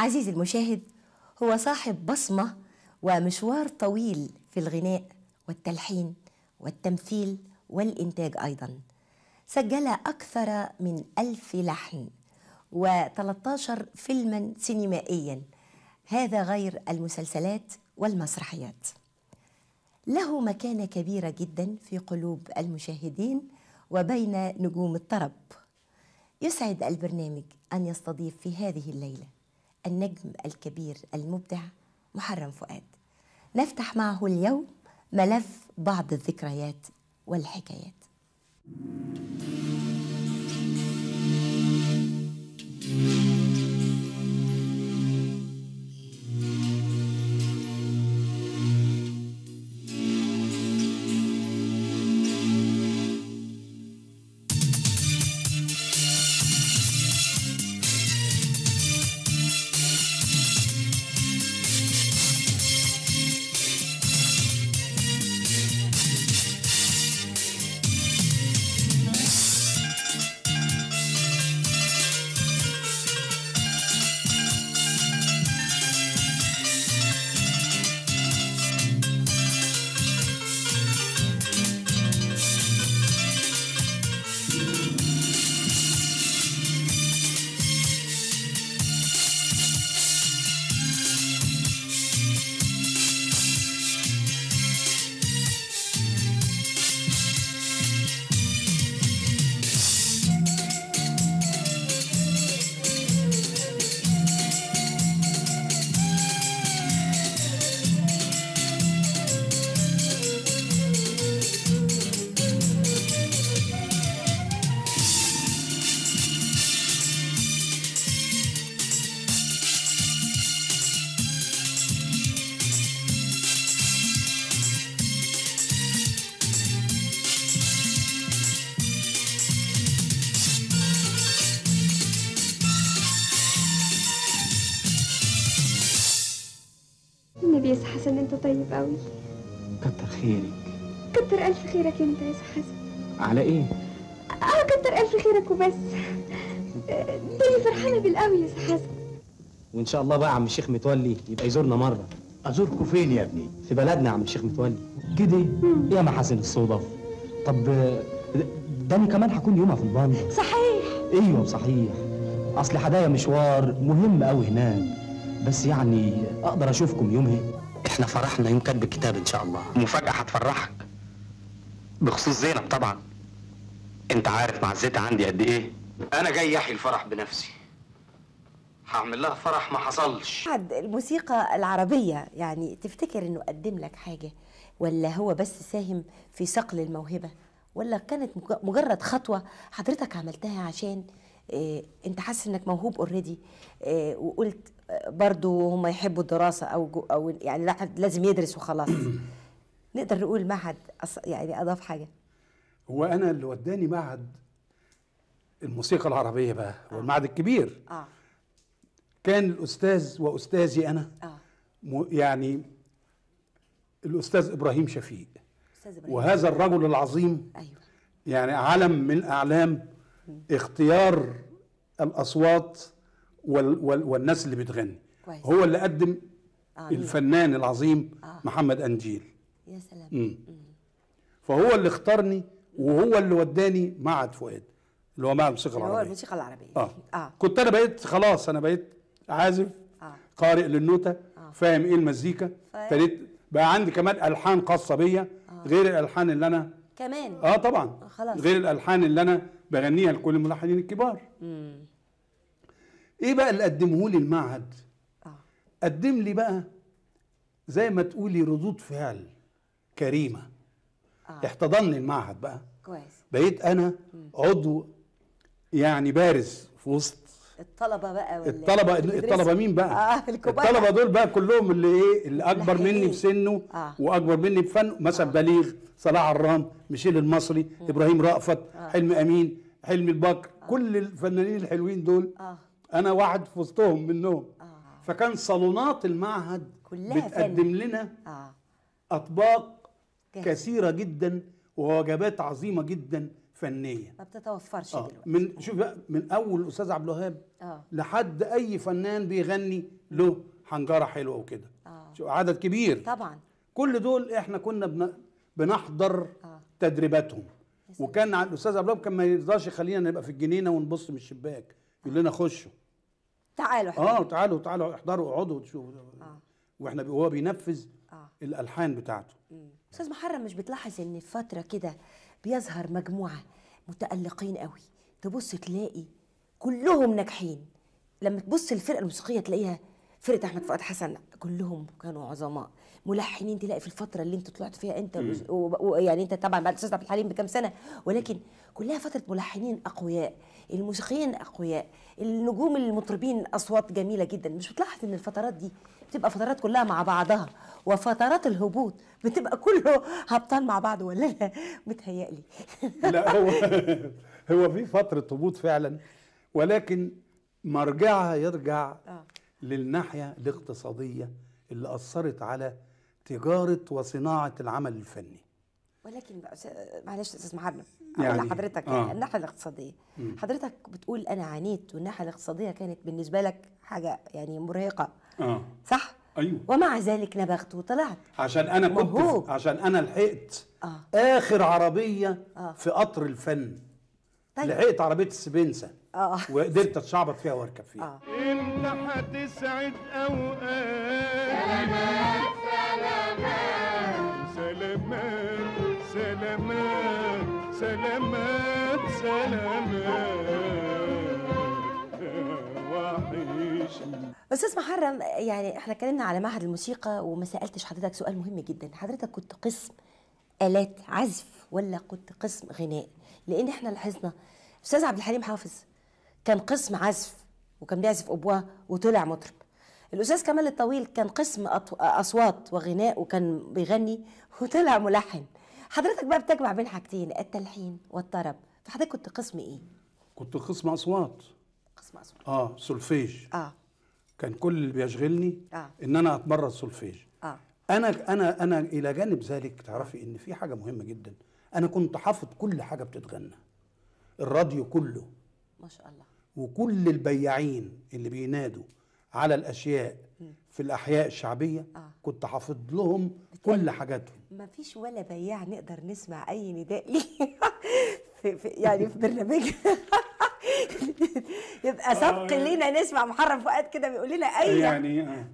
عزيزي المشاهد هو صاحب بصمة ومشوار طويل في الغناء والتلحين والتمثيل والإنتاج أيضا سجل أكثر من ألف لحن و13 فيلما سينمائيا هذا غير المسلسلات والمسرحيات له مكانة كبيرة جدا في قلوب المشاهدين وبين نجوم الطرب يسعد البرنامج أن يستضيف في هذه الليلة النجم الكبير المبدع محرم فؤاد نفتح معه اليوم ملف بعض الذكريات والحكايات ألف خيرك أنت يا حسن على إيه؟ أه كتر ألف خيرك وبس دني فرحانة بالقوي يا حسن وإن شاء الله بقى يا عم الشيخ متولي يبقى يزورنا مرة أزوركم فين يا ابني؟ في بلدنا يا عم الشيخ متولي كده يا محاسن الصدف طب داني كمان هكون يومها في البند صحيح ايوه صحيح اصل حدايا مشوار مهم قوي هناك بس يعني اقدر اشوفكم يومها احنا فرحنا يوم كاتب الكتاب ان شاء الله مفاجاه هتفرحك بخصوص زينب طبعا انت عارف معزتي عندي قد ايه انا جاي احيي الفرح بنفسي هعمل لها فرح ما حصلش الموسيقى العربية يعني تفتكر انه قدم لك حاجة ولا هو بس ساهم في صقل الموهبة ولا كانت مجرد خطوة حضرتك عملتها عشان إيه انت حاسس انك موهوب اوريدي إيه وقلت آه، برضو هم يحبوا الدراسة او او يعني لازم يدرس وخلاص نقدر نقول معهد يعني اضاف حاجه هو انا اللي وداني معهد الموسيقى العربيه بقى آه. المعهد الكبير آه. كان الاستاذ واستاذي انا آه. يعني الاستاذ ابراهيم شفيق إبراهيم. وهذا الرجل العظيم أيوة. يعني علم من اعلام اختيار الاصوات وال وال والناس اللي بتغني كويس. هو اللي قدم آه الفنان العظيم آه. محمد انجيل يا سلام مم. فهو اللي اختارني وهو اللي وداني معهد فؤاد اللي هو معهد الموسيقى العربيه هو الموسيقى العربيه آه. اه كنت انا بقيت خلاص انا بقيت عازف آه. قارئ للنوته آه. فاهم ايه المزيكا ابتديت بقى عندي كمان الحان خاصه بيا آه. غير الالحان اللي انا كمان اه طبعا آه خلاص غير الالحان اللي انا بغنيها لكل الملحنين الكبار مم. ايه بقى اللي قدمه لي المعهد آه. قدم لي بقى زي ما تقولي ردود فعل كريمه آه. احتضنني المعهد بقى كويس بقيت انا عضو يعني بارز في وسط الطلبه بقى ولا الطلبه الطلبه مين بقى آه الكبار الطلبه دول بقى كلهم اللي ايه اللي اكبر الحقيقي. مني بسنه آه. واكبر مني بفنه مثلا آه. بليغ صلاح عرام ميشيل المصري م. ابراهيم رأفت آه. حلمي امين حلمي البكر آه. كل الفنانين الحلوين دول آه. انا واحد في وسطهم منهم آه. فكان صالونات المعهد كلها بتقدم فن. لنا آه. اطباق كثيره جدا ووجبات عظيمه جدا فنيه ما بتتوفرش آه. دلوقتي من شوف بقى من اول استاذ عبد الوهاب آه. لحد اي فنان بيغني له حنجره حلوه وكده آه. عدد كبير طبعا كل دول احنا كنا بن... بنحضر آه. تدريباتهم وكان الاستاذ عبد الوهاب كان ما يرضاش يخلينا نبقى في الجنينه ونبص من الشباك يقول لنا خشوا تعالوا حبيبي. اه تعالوا تعالوا احضروا اقعدوا تشوفوا آه. واحنا وهو بينفذ آه. الالحان بتاعته مم. استاذ محرم مش بتلاحظ ان في فتره كده بيظهر مجموعه متالقين قوي تبص تلاقي كلهم ناجحين لما تبص الفرقه الموسيقيه تلاقيها فرقه احمد فؤاد حسن كلهم كانوا عظماء ملحنين تلاقي في الفتره اللي انت طلعت فيها انت ويعني انت طبعا بعد استاذ عبد الحليم بكام سنه ولكن كلها فتره ملحنين اقوياء الموسيقيين اقوياء النجوم المطربين اصوات جميله جدا مش بتلاحظ ان الفترات دي بتبقى فترات كلها مع بعضها وفترات الهبوط بتبقى كله هبطان مع بعض ولا لا متهيألي لا هو هو في فتره هبوط فعلا ولكن مرجعها يرجع آه. للناحيه الاقتصاديه اللي اثرت على تجاره وصناعه العمل الفني ولكن معلش استاذ محمد يعني حضرتك آه. يعني الناحيه الاقتصاديه حضرتك بتقول انا عانيت والناحيه الاقتصاديه كانت بالنسبه لك حاجه يعني مرهقه اه صح ايوه ومع ذلك نبغت وطلعت عشان انا كنت في... عشان انا لحقت آه. اخر عربيه آه. في قطر الفن طيب. لحقت عربيه السبنسه آه. وقدرت اتشعبط فيها واركب فيها آه. اللي هتسعد اوقات سلامات سلامات سلامات سلامات سلامات سلامات وحشني استاذ محرم يعني احنا اتكلمنا على معهد الموسيقى وما سالتش حضرتك سؤال مهم جدا حضرتك كنت قسم الات عزف ولا كنت قسم غناء لان احنا لاحظنا استاذ عبد الحليم حافظ كان قسم عزف وكان بيعزف اوبوا وطلع مطرب الاستاذ كمال الطويل كان قسم اصوات وغناء وكان بيغني وطلع ملحن حضرتك بقى بتجمع بين حاجتين التلحين والطرب فحضرتك كنت قسم ايه كنت قسم اصوات قسم اصوات اه سولفيج اه كان كل اللي بيشغلني آه. ان انا اتمرن سولفيج آه. انا انا انا الى جانب ذلك تعرفي ان في حاجه مهمه جدا انا كنت حافظ كل حاجه بتتغنى الراديو كله ما شاء الله وكل البياعين اللي بينادوا على الاشياء م. في الاحياء الشعبيه آه. كنت حافظ لهم كل حاجاتهم ما فيش ولا بياع نقدر نسمع اي نداء ليه في, في يعني في برنامج يبقى سبق آه، يعني. لينا نسمع محرم فؤاد كده بيقول لنا اي يعني آه.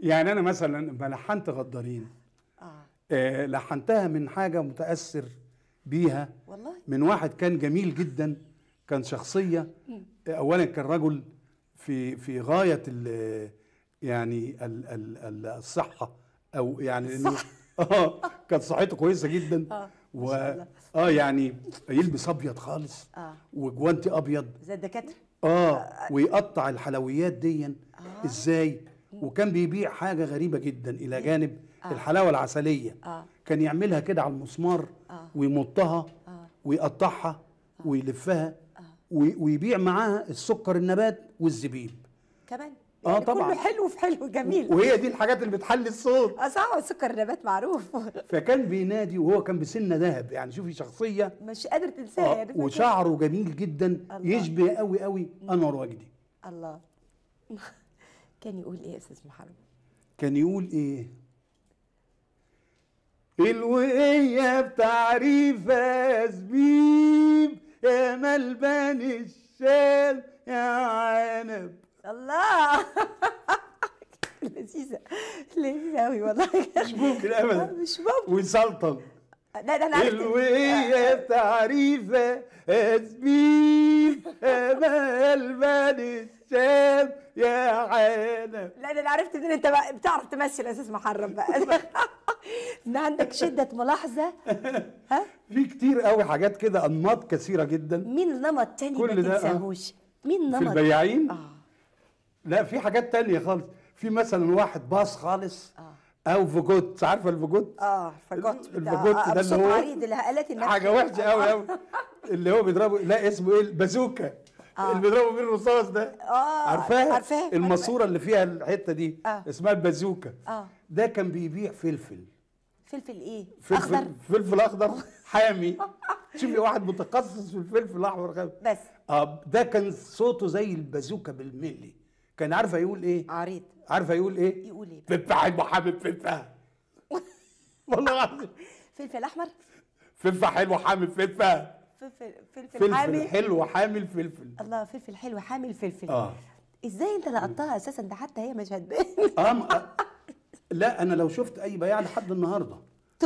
يعني انا مثلا لحنت غدارين آه. آه. لحنتها من حاجه متاثر بيها والله من واحد كان جميل جدا كان شخصيه اولا كان رجل في في غايه الـ يعني الـ الـ الصحه او يعني انه اه كانت صحته كويسه جدا آه. و اه يعني يلبس ابيض خالص آه. وجوانتي ابيض زي الدكاتره اه, آه. ويقطع الحلويات دي آه. ازاي وكان بيبيع حاجه غريبه جدا الى إيه؟ جانب آه. الحلاوه العسليه آه. كان يعملها كده على المسمار آه. ويمطها آه. ويقطعها آه. ويلفها آه. ويبيع معاها السكر النبات والزبيب كمان اه يعني طبعا كله حلو في حلو جميل وهي دي الحاجات اللي بتحلي الصوت اه صح سكر النبات معروف فكان بينادي وهو كان بسنه ذهب يعني شوفي شخصيه مش قادر تنساها آه يعني وشعره جميل جدا الله. يشبه قوي قوي انور وجدي الله كان يقول ايه يا استاذ محمد كان يقول ايه الوقية بتعريف زبيب يا ملبان الشام يا عنب الله لذيذه لذيذه أوي والله مش ممكن ابدا مش ممكن ونسلطن لا ده انا عارف الوية تعريفة زميل امال من الشام يا عالم لا ده انا عرفت ان انت بتعرف تمثل اساس محرم بقى ان عندك شده ملاحظه ها في كتير قوي حاجات كده انماط كثيره جدا مين نمط تاني ما آه. تنساهوش مين نمط في البياعين اه لا في حاجات تانية خالص في مثلا واحد باص خالص آه. او فوجوت عارفه الفوجوت اه فوجوت الفوجوت ده, آه، اللي هو عريض اللي قالت الناس حاجه وحشه قوي قوي اللي هو بيضربه لا اسمه ايه البازوكا آه. اللي بيضربوا بيه الرصاص ده اه عارفاها عارفاها الماسوره اللي فيها الحته دي آه. اسمها البازوكا آه. ده كان بيبيع فلفل فلفل ايه فلفل اخضر فلفل اخضر حامي شوفي واحد متخصص في الفلفل الاحمر بس اه ده كان صوته زي البازوكا بالملي كان عارفه يقول ايه عريض عارفه يقول ايه يقول ايه فلفل حلو حامل فلفل والله العظيم فلفل احمر فلفل حلو حامل فلفل فلفل فلفل حامل حلو حامل فلفل الله فلفل حلو حامل فلفل اه ازاي انت لقطتها اساسا ده حتى هي مش هتبان اه لا انا لو شفت اي بياع لحد النهارده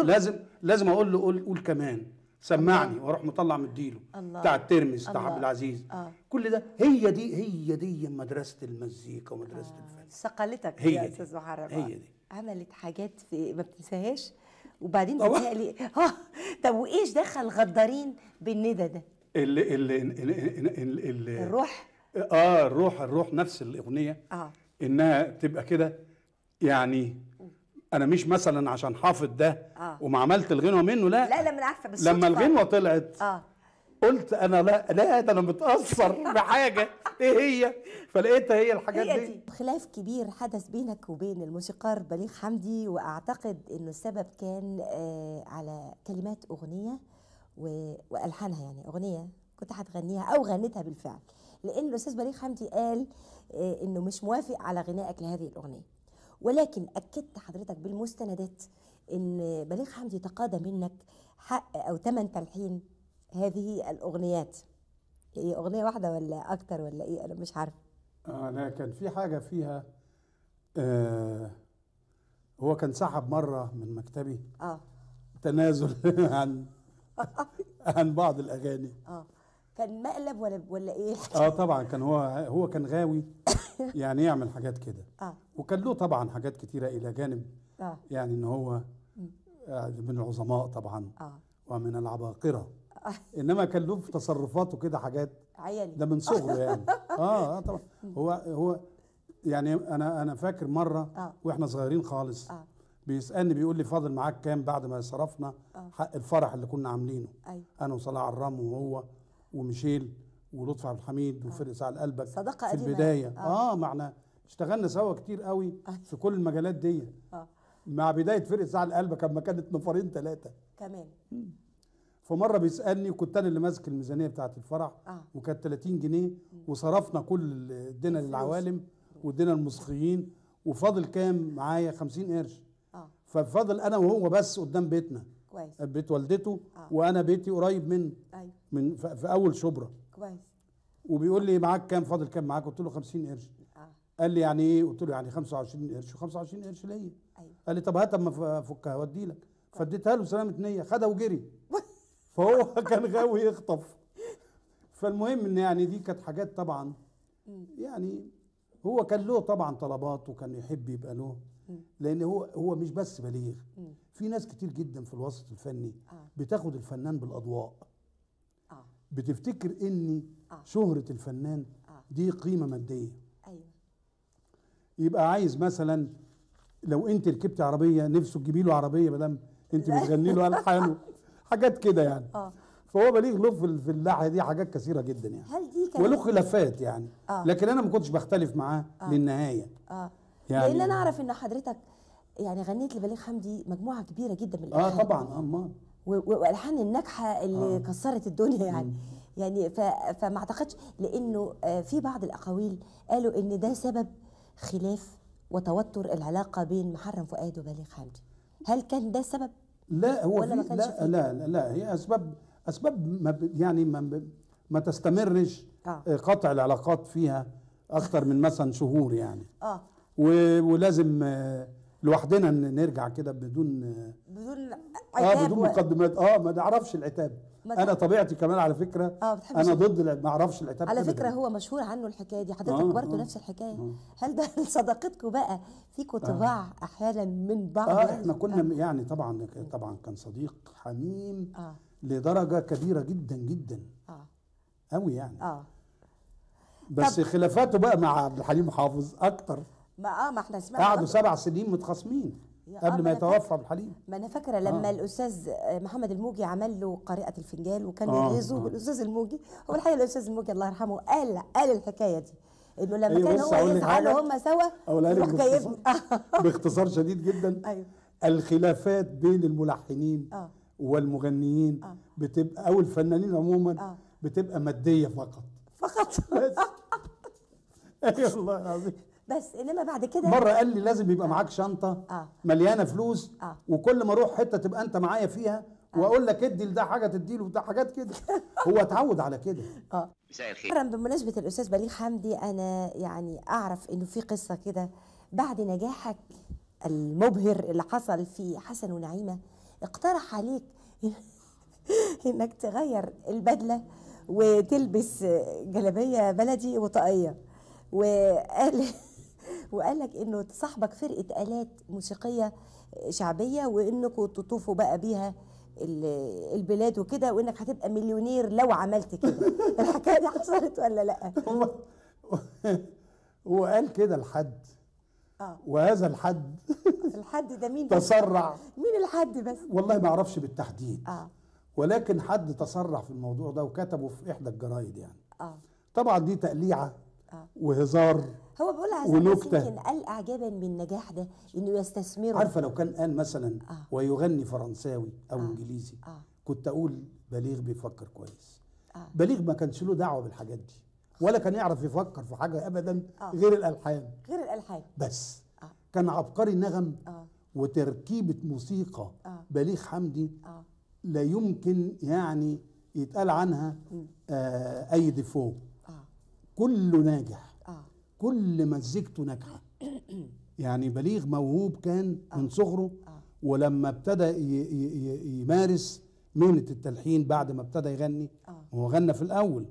لازم لازم اقول له قول قول كمان سمعني واروح مطلع مديله بتاع الترمز بتاع عبد العزيز آه. كل ده هي دي هي دي مدرسه المزيكا ومدرسه آه. الفن ثقلتك يا استاذ محرم هي دي عملت حاجات في ما بتنساهاش وبعدين بتهيألي اه طب وايش دخل غدارين بالندى ده؟ ال ال ال ال الروح اه الروح الروح نفس الاغنيه اه انها بتبقى كده يعني انا مش مثلا عشان حافظ ده آه. وما عملت الغنوه منه لا لا لما عارفه بس لما الغنوه طلعت آه. قلت انا لا لا ده انا متاثر بحاجه ايه هي فلقيتها هي الحاجات هي دي. دي خلاف كبير حدث بينك وبين الموسيقار بليغ حمدي واعتقد انه السبب كان آه على كلمات اغنيه و... والحانها يعني اغنيه كنت هتغنيها او غنيتها بالفعل لان الاستاذ بليغ حمدي قال آه انه مش موافق على غنائك لهذه الاغنيه ولكن اكدت حضرتك بالمستندات ان بليغ حمدي تقاضى منك حق او ثمن تلحين هذه الاغنيات هي اغنيه واحده ولا اكتر ولا ايه انا مش عارف آه كان في حاجه فيها آه هو كان سحب مره من مكتبي اه تنازل عن عن بعض الاغاني اه كان مقلب ولا ولا ايه اه طبعا كان هو هو كان غاوي يعني يعمل حاجات كده آه. وكان له طبعا حاجات كتيره الى جانب آه. يعني ان هو آه، من العظماء طبعا آه. ومن العباقره آه. انما كان له في تصرفاته كده حاجات عيالي ده من صغره يعني اه اه طبعا هو هو يعني انا انا فاكر مره آه. واحنا صغيرين خالص آه. بيسالني بيقول لي فاضل معاك كام بعد ما صرفنا آه. حق الفرح اللي كنا عاملينه أيوه. انا وصلاح عرام وهو وميشيل ولطفي عبد الحميد وفرقه آه. ساعه لقلبك صداقه في البدايه اه, آه معنا اشتغلنا سوا كتير قوي آه. في كل المجالات دي آه. مع بدايه فرقه ساعه لقلبك اما كانت نفرين ثلاثه كمان فمره بيسالني وكنت انا اللي ماسك الميزانيه بتاعه الفرح آه. وكانت 30 جنيه وصرفنا كل ادينا للعوالم وادينا المصريين وفاضل كام معايا 50 قرش آه. ففاضل انا وهو بس قدام بيتنا كويس بيت والدته آه. وانا بيتي قريب من أيوة. من في اول شبرا كويس وبيقول لي معاك كام فاضل كام معاك قلت له 50 قرش آه. قال لي يعني ايه قلت له يعني 25 قرش و25 قرش ليا أيوة. قال لي طب هات اما افكها وادي لك فاديتها له سلامه نيه خدها وجري فهو كان غاوي يخطف فالمهم ان يعني دي كانت حاجات طبعا يعني هو كان له طبعا طلبات وكان يحب يبقى له لان هو هو مش بس بليغ في ناس كتير جدا في الوسط الفني آه. بتاخد الفنان بالاضواء آه. بتفتكر ان آه. شهره الفنان دي قيمه ماديه ايوه يبقى عايز مثلا لو انت ركبت عربيه نفسه تجيبي له عربيه ما دام انت بتغني له الحانه حاجات كده يعني اه فهو بليغ له في اللحيه دي حاجات كثيره جدا يعني هل دي كانت وله خلافات يعني آه. لكن انا ما كنتش بختلف معاه آه. للنهايه آه. يعني لان انا اعرف ان حضرتك يعني غنيت لبليغ حمدي مجموعه كبيره جدا من الالحان اه طبعا امال والالحان الناجحه اللي آه. كسرت الدنيا يعني يعني فما اعتقدش لانه آه، في بعض الاقاويل قالوا ان ده سبب خلاف وتوتر العلاقه بين محرم فؤاد وبليغ حمدي هل كان ده سبب لا هو ولا ما كانش لا, لا لا لا هي اسباب اسباب ما يعني ما, ما تستمرش آه. آه. قطع العلاقات فيها اكتر من مثلا شهور يعني اه ولازم آه، لوحدنا نرجع كده بدون بدون عتاب اه بدون آه، مقدمات اه ما نعرفش العتاب انا طبيعتي كمان على فكره آه انا ضد ما اعرفش العتاب على فكره هو مشهور عنه الحكايه دي حضرتك آه برضه آه نفس الحكايه آه هل ده صداقتكم بقى فيكم طباع آه احيانا من بعض اه احنا كنا آه يعني طبعا طبعا كان صديق حميم آه لدرجه كبيره جدا جدا اه قوي يعني اه بس خلافاته بقى مع عبد الحليم حافظ اكتر ما اه ما احنا سمعنا قعدوا سبع سنين متخاصمين قبل آه، ما يتوفى ابو الحليم ما انا فاكره لما آه. الاستاذ محمد الموجي عمل له قارئه الفنجان وكان آه، يغيظه آه. الاستاذ الموجي هو الحقيقه الاستاذ الموجي الله يرحمه قال قال الحكايه دي انه لما أيوة كان هو يزعلوا هم سوا اقولها لك باختصار, آه. باختصار شديد جدا ايوه الخلافات بين الملحنين آه. والمغنيين آه. بتبقى او الفنانين عموما آه. بتبقى ماديه فقط فقط بس اي أيوة، والله العظيم بس انما بعد كده مره قال لي لازم يبقى معاك شنطه آه. مليانه فلوس آه. وكل ما اروح حته تبقى انت معايا فيها آه. واقول لك ادي لده حاجه تديله ده حاجات كده هو اتعود على كده اه مساء الخير بمناسبه الاستاذ بليغ حمدي انا يعني اعرف انه في قصه كده بعد نجاحك المبهر اللي حصل في حسن ونعيمه اقترح عليك انك تغير البدله وتلبس جلابيه بلدي وطاقيه وقال وقال لك انه صاحبك فرقه الات موسيقيه شعبيه وانكم تطوفوا بقى بيها البلاد وكده وانك هتبقى مليونير لو عملت كده الحكايه دي حصلت ولا لا هو قال كده لحد آه. وهذا الحد الحد ده مين تسرع مين الحد بس والله ما اعرفش بالتحديد آه. ولكن حد تسرع في الموضوع ده وكتبه في احدى الجرايد يعني آه. طبعا دي تقليعه آه. وهزار هو عايز ونكته يمكن قال اعجابا بالنجاح ده انه يستثمره عارفه لو كان قال مثلا آه. ويغني فرنساوي او آه. انجليزي آه. كنت اقول بليغ بيفكر كويس آه. بليغ ما كانش له دعوه بالحاجات دي ولا كان يعرف يفكر في حاجه ابدا آه. غير الالحان غير الالحان بس آه. كان عبقري نغم آه. وتركيبه موسيقى آه. بليغ حمدي آه. لا يمكن يعني يتقال عنها آه اي ديفو كله ناجح آه. كل مزيكته ناجحه يعني بليغ موهوب كان آه. من صغره آه. ولما ابتدى يمارس مهنه التلحين بعد ما ابتدى يغني آه. هو غنى في الاول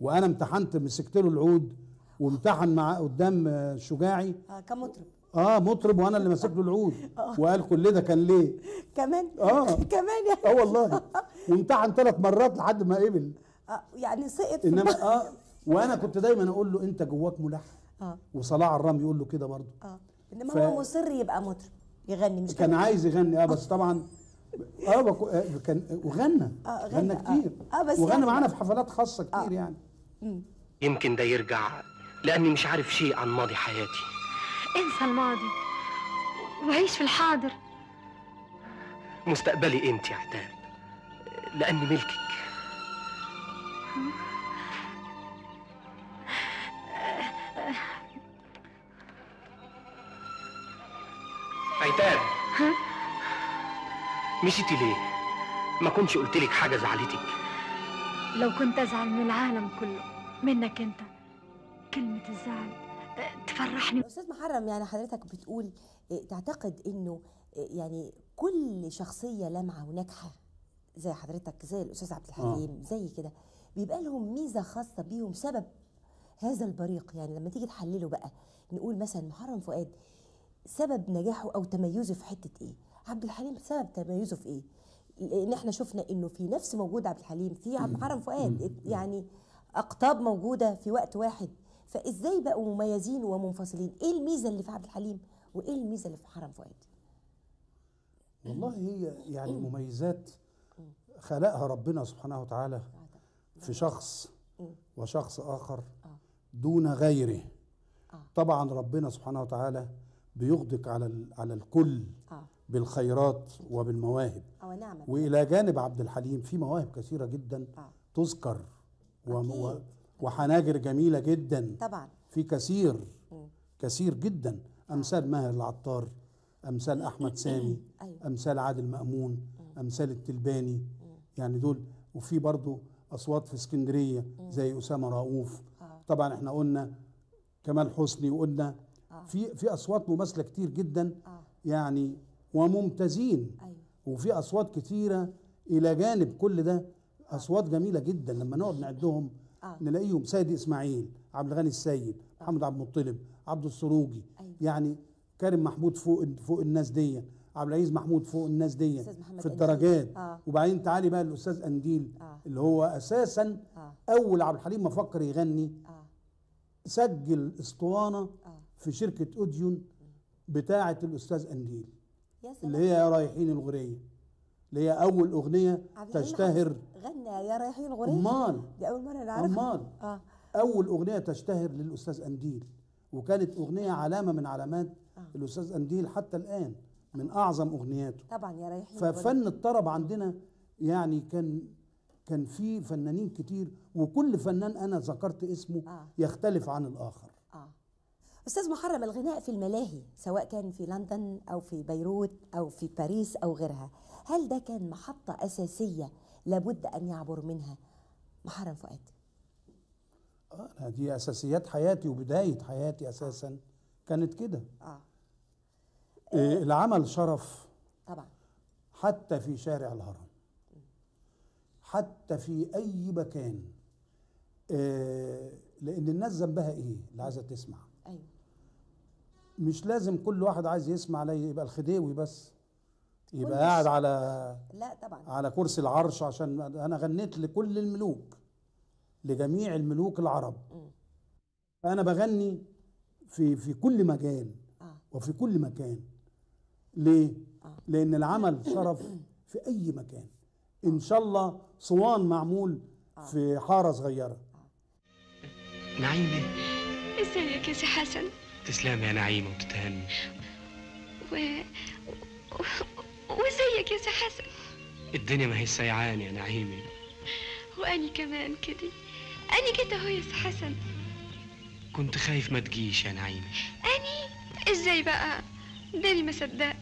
وانا امتحنت مسكت له العود وامتحن مع قدام شجاعي اه كمطرب اه مطرب وانا اللي ماسك له العود آه. وقال كل ده كان ليه كمان اه كمان يعني اه والله وامتحن ثلاث مرات لحد ما قبل آه يعني سقط انما اه وانا كنت دايما اقول له انت جواك ملحن اه وصلاح الرام يقول له كده برضه اه انما ف... هو مصر يبقى مطرب يغني مش كان عايز يغني آه،, اه بس طبعا اه بكو... آه، كان وغنى آه غنى, غنى آه. كتير اه, آه بس وغنى معانا في حفلات خاصه كتير آه. يعني يمكن ده يرجع لاني مش عارف شيء عن ماضي حياتي انسى الماضي وعيش في الحاضر مستقبلي انت يا عتاب لاني ملكك العتاب مشيتي ليه؟ ما كنتش قلت لك حاجه زعلتك لو كنت ازعل من العالم كله منك انت كلمه الزعل آه، تفرحني استاذ محرم يعني حضرتك بتقول آه، تعتقد انه آه، يعني كل شخصيه لامعه وناجحه زي حضرتك زي الاستاذ عبد الحليم آه. زي كده بيبقى لهم ميزه خاصه بيهم سبب هذا البريق يعني لما تيجي تحلله بقى نقول مثلا محرم فؤاد سبب نجاحه او تميزه في حته ايه عبد الحليم سبب تميزه في ايه لان احنا شفنا انه في نفس موجود عبد الحليم في عبد حرم فؤاد يعني اقطاب موجوده في وقت واحد فازاي بقوا مميزين ومنفصلين ايه الميزه اللي في عبد الحليم وايه الميزه اللي في حرم فؤاد والله هي يعني مميزات خلقها ربنا سبحانه وتعالى في شخص وشخص اخر آه. دون غيره آه. طبعا ربنا سبحانه وتعالى بيغدق على على الكل آه. بالخيرات وبالمواهب آه نعم. والى جانب عبد الحليم في مواهب كثيره جدا آه. تذكر و... وحناجر جميله جدا طبعا في كثير م. كثير جدا آه. امثال آه. ماهر العطار امثال احمد سامي أيوه. امثال عادل مامون م. امثال التلباني م. يعني دول وفي برضو اصوات في اسكندريه زي اسامه رؤوف آه. طبعا احنا قلنا كمال حسني وقلنا آه. في في اصوات مماثله كتير جدا آه. يعني وممتازين أيوة. وفي اصوات كتيره الى جانب كل ده اصوات جميله جدا لما نقعد آه. نعدهم نلاقيهم سيد اسماعيل عبد الغني السيد محمد عبد المطلب عبد السروجي أيوة. يعني كريم محمود فوق فوق الناس دي عبد العزيز محمود فوق الناس دي في الدرجات آه. وبعدين تعالي بقى الاستاذ انديل آه. اللي هو اساسا آه. اول عبد الحليم ما فكر يغني آه. سجل اسطوانه آه. في شركه اوديون بتاعه الاستاذ انديل اللي هي يا رايحين الغريه اللي هي اول اغنيه تشتهر غنى يا رايحين الغريه امال دي اول مره نعرفها امال اه اول اغنيه تشتهر للاستاذ انديل وكانت اغنيه آه. علامه من علامات آه. الاستاذ انديل حتى الان من اعظم اغنياته طبعا يا رايحين ففن الطرب عندنا يعني كان كان في فنانين كتير وكل فنان انا ذكرت اسمه آه. يختلف عن الاخر أستاذ محرم الغناء في الملاهي سواء كان في لندن أو في بيروت أو في باريس أو غيرها هل ده كان محطة أساسية لابد أن يعبر منها محرم فؤاد آه، أنا دي أساسيات حياتي وبداية حياتي أساسا كانت كده آه. آه. آه. العمل شرف طبعا حتى في شارع الهرم حتى في أي مكان آه لأن الناس ذنبها إيه اللي عايزة تسمع مش لازم كل واحد عايز يسمع لي يبقى الخديوي بس يبقى قاعد على لا طبعا على كرسي العرش عشان انا غنيت لكل الملوك لجميع الملوك العرب انا بغني في في كل مجال آه. وفي كل مكان آه. ليه آه. لان العمل شرف في اي مكان ان شاء الله صوان معمول في حاره صغيره نعيمه ازيك يا سي حسن تسلمي يا نعيمه وتتهني و... و... وزيك يا سي حسن الدنيا ما هي سيعان يا نعيمه واني كمان كده اني جيت اهو يا سي حسن كنت خايف ما تجيش يا نعيمه اني ازاي بقى داني ما صدق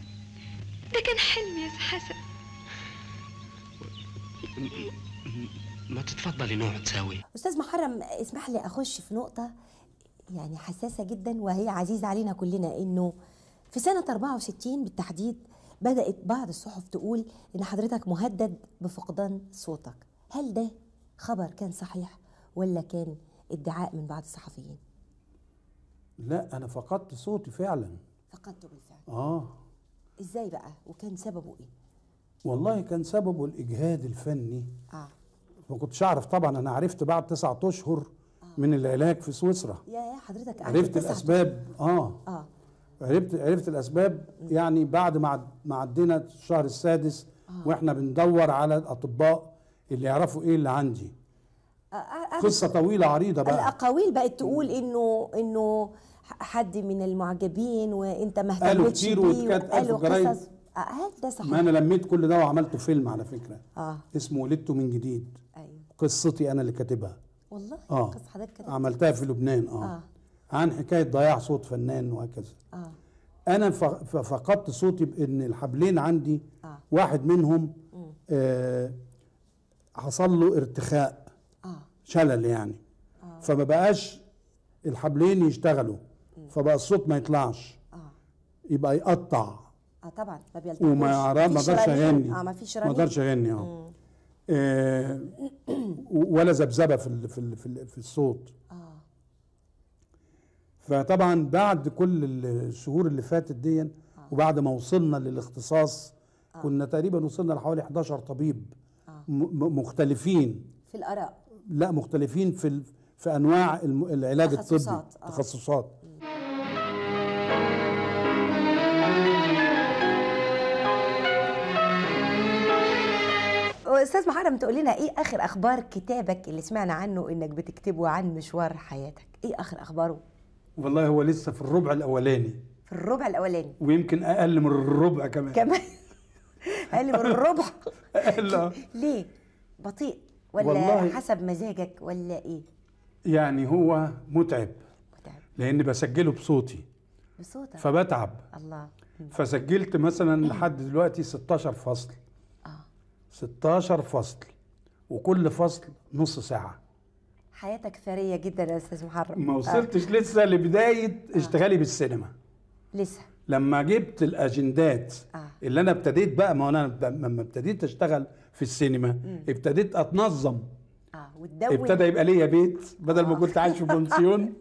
ده كان حلمي يا سي حسن ما تتفضلي نقعد سوا استاذ محرم اسمح لي اخش في نقطه يعني حساسه جدا وهي عزيزه علينا كلنا انه في سنه 64 بالتحديد بدات بعض الصحف تقول ان حضرتك مهدد بفقدان صوتك هل ده خبر كان صحيح ولا كان ادعاء من بعض الصحفيين لا انا فقدت صوتي فعلا فقدته بالفعل اه ازاي بقى وكان سببه ايه والله كان سببه الاجهاد الفني اه ما كنتش اعرف طبعا انا عرفت بعد تسعة اشهر من العلاج في سويسرا يا حضرتك عرفت الاسباب اه اه عرفت عرفت الاسباب يعني بعد ما ما عدينا الشهر السادس آه. واحنا بندور على الاطباء اللي يعرفوا ايه اللي عندي قصه طويله عريضه بقى الاقاويل بقت تقول انه انه حد من المعجبين وانت ما اهتمتش قالوا كتير واتكتقلوا جرايد هل ده صحيح؟ ما انا لميت كل ده وعملته فيلم على فكره اه اسمه ولدته من جديد ايوه قصتي انا اللي كاتبها والله آه. قصة حضرتك كتبت عملتها في لبنان آه. آه. عن حكاية ضياع صوت فنان وهكذا آه. أنا فقدت صوتي بأن الحبلين عندي آه. واحد منهم آه حصل له ارتخاء آه. شلل يعني آه. فما بقاش الحبلين يشتغلوا مم. فبقى الصوت ما يطلعش آه. يبقى يقطع اه طبعا ما بيلتقوش وما ما اقدرش اغني اه ما فيش ما اقدرش اغني اه آه، ولا ذبذبه في في في الصوت آه. فطبعا بعد كل الشهور اللي فاتت دي آه. وبعد ما وصلنا للاختصاص كنا تقريبا وصلنا لحوالي 11 طبيب مختلفين في الاراء لا مختلفين في في انواع العلاج الطبي تخصصات استاذ محرم تقول لنا ايه اخر اخبار كتابك اللي سمعنا عنه انك بتكتبه عن مشوار حياتك ايه اخر اخباره والله هو لسه في الربع الاولاني في الربع الاولاني ويمكن اقل من الربع كمان كمان اقل من الربع لا آه. ليه بطيء ولا والله حسب مزاجك ولا ايه يعني هو متعب متعب لان بسجله بصوتي بصوتك فبتعب الله فسجلت مثلا لحد دلوقتي 16 فصل 16 فصل وكل فصل نص ساعه حياتك ثريه جدا يا استاذ محرم ما وصلتش آه. لسه لبدايه آه. اشتغالي بالسينما لسه لما جبت الاجندات آه. اللي انا ابتديت بقى ما انا لما ابتديت اشتغل في السينما م. ابتديت اتنظم اه وتدون ابتدى يبقى ليا بيت بدل آه. ما كنت عايش في بنسيون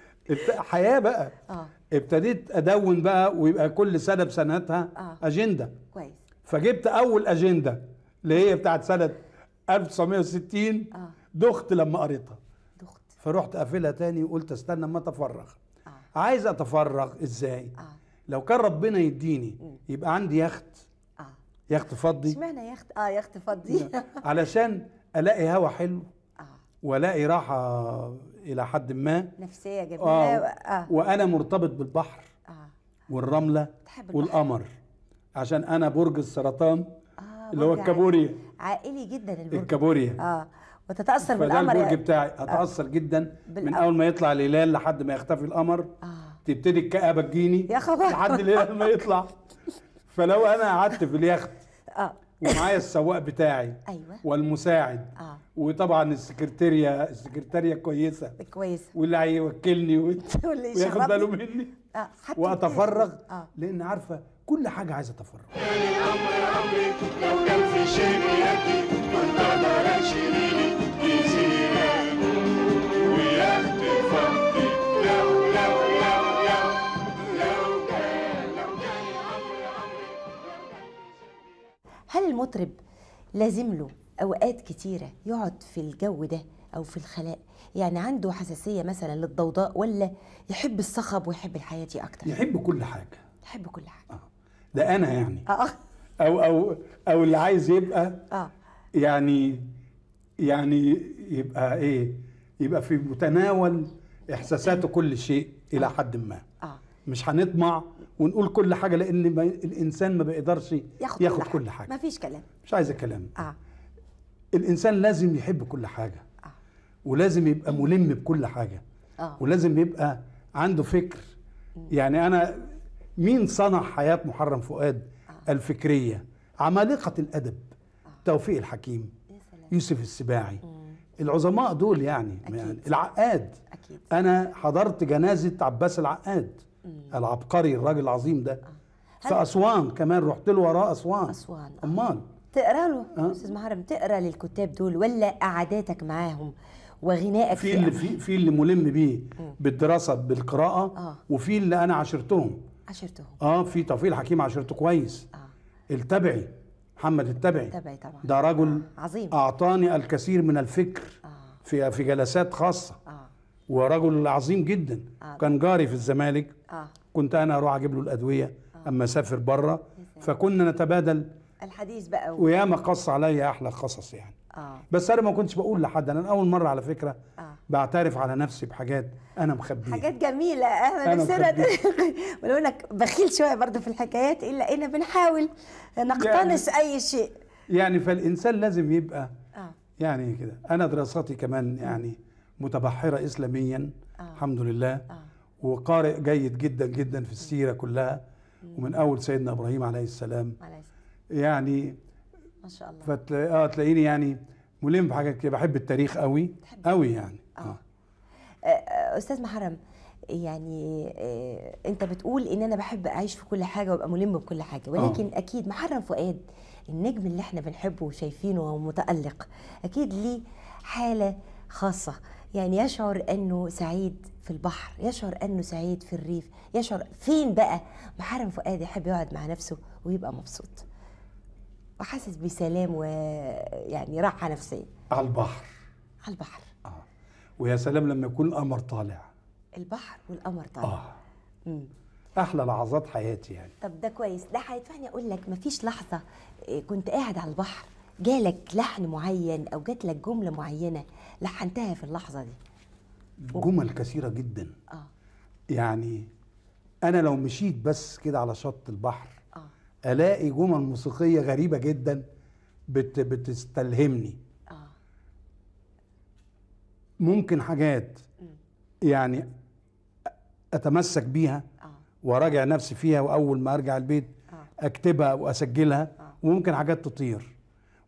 حياه بقى آه. ابتديت ادون بقى ويبقى كل سنه بسنتها آه. اجنده كويس فجبت اول اجنده اللي هي بتاعت سنه 1960 آه. دخت لما قريتها دخت فرحت قافلها تاني وقلت استنى اما اتفرغ آه. عايز اتفرغ ازاي آه. لو كان ربنا يديني م. يبقى عندي يخت آه. يخت فضي اشمعنى يخت اه يخت فضي علشان الاقي هوا حلو آه. والاقي راحه الى حد ما نفسيه جميله آه. آه. وانا مرتبط بالبحر آه. والرمله والقمر عشان انا برج السرطان اللي هو يعني الكابوريا عائلي جدا البرج الكابوريا اه وتتاثر بالقمر البرج بتاعي آه. اتاثر آه. جدا من من اول ما يطلع الهلال لحد ما يختفي القمر آه. تبتدي الكآبه تجيني يا خبر لحد الهلال ما يطلع فلو انا قعدت في اليخت اه ومعايا السواق بتاعي ايوه والمساعد اه وطبعا السكرتيريا السكرتيريا كويسه كويسه واللي هيوكلني واللي ياخد باله مني آه. واتفرغ آه. لان عارفه كل حاجة عايزة تفرغ لو كان في وياخد لو لو لو لو لو كان لو كان هل المطرب لازم له اوقات كتيرة يقعد في الجو ده او في الخلاء يعني عنده حساسيه مثلا للضوضاء ولا يحب الصخب ويحب الحياه دي اكتر يحب كل حاجه يحب كل حاجه آه. ده انا يعني آه،, اه او او او اللي عايز يبقى اه يعني يعني يبقى ايه يبقى في متناول احساساته كل شيء الى آه. حد ما آه. مش هنطمع ونقول كل حاجه لان ما الانسان ما بيقدرش ياخد, ياخد كل, كل حاجه ما فيش كلام مش عايز الكلام آه. الانسان لازم يحب كل حاجه آه. ولازم يبقى ملم بكل حاجه آه. ولازم يبقى عنده فكر يعني انا مين صنع حياة محرم فؤاد آه. الفكرية عمالقة الأدب آه. توفيق الحكيم يوسف السباعي العظماء دول يعني،, يعني, أكيد. العقاد أكيد. أنا حضرت جنازة عباس العقاد مم. العبقري الراجل العظيم ده آه. في أسوان كمان رحت له وراه أسوان أسوان آه. أمال تقرا له أستاذ محرم تقرا للكتاب دول ولا قعداتك معاهم وغنائك في اللي في, في اللي ملم بيه بالدراسه بالقراءه آه. وفي اللي انا عشرتهم عشيرته اه في توفيق الحكيم عشيرته كويس آه. التبعي محمد التبعي التبعي طبعا ده رجل آه. عظيم اعطاني الكثير من الفكر آه. في في جلسات خاصه آه. ورجل عظيم جدا آه. كان جاري في الزمالك آه. كنت انا اروح اجيب له الادويه آه. اما اسافر بره فكنا نتبادل الحديث بقى وياما قص عليا احلى قصص يعني آه. بس انا ما كنتش بقول لحد انا اول مره على فكره آه. بعترف على نفسي بحاجات انا مخبيها حاجات جميله احنا نفسنا ولو انك بخيل شويه برضه في الحكايات الا ان بنحاول نقتنص يعني اي شيء يعني فالانسان لازم يبقى آه. يعني كده انا دراساتي كمان يعني متبحره اسلاميا آه. الحمد لله آه. وقارئ جيد جدا جدا في السيره كلها ومن اول سيدنا ابراهيم عليه السلام عليه السلام. يعني ما شاء الله فتلاقي اه تلاقيني يعني ملم بحاجات كده بحب التاريخ قوي قوي يعني آه. آه. آه. آه. استاذ محرم يعني آه انت بتقول ان انا بحب اعيش في كل حاجه وابقى ملم بكل حاجه آه. ولكن آه. اكيد محرم فؤاد النجم اللي احنا بنحبه وشايفينه ومتالق اكيد ليه حاله خاصه يعني يشعر انه سعيد في البحر يشعر انه سعيد في الريف يشعر فين بقى محرم فؤاد يحب يقعد مع نفسه ويبقى مبسوط وحاسس بسلام ويعني راحه نفسيه على البحر على البحر اه ويا سلام لما يكون القمر طالع البحر والقمر طالع اه مم. احلى لحظات حياتي يعني طب ده كويس ده هيدفعني اقول لك مفيش لحظه آه، كنت قاعد على البحر جالك لحن معين او جات لك جمله معينه لحنتها في اللحظه دي جمل كثيره جدا اه يعني انا لو مشيت بس كده على شط البحر الاقي جمل موسيقيه غريبه جدا بت بتستلهمني آه. ممكن حاجات يعني اتمسك بيها آه. وراجع نفسي فيها واول ما ارجع البيت آه. اكتبها واسجلها آه. وممكن حاجات تطير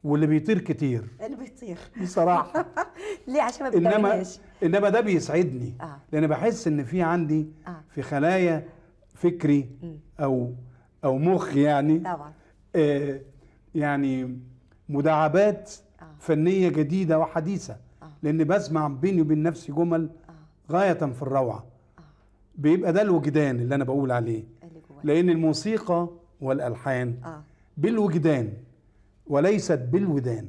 واللي بيطير كتير اللي بيطير بصراحه ليه عشان ما انما انما ده بيسعدني آه. لان بحس ان في عندي آه. في خلايا فكري م. او او مخ يعني طبعا آه يعني مداعبات آه. فنيه جديده وحديثه آه. لان بسمع بيني وبين نفسي جمل آه. غايه في الروعه آه. بيبقى ده الوجدان اللي انا بقول عليه لان الموسيقى والالحان آه. بالوجدان وليست بالودان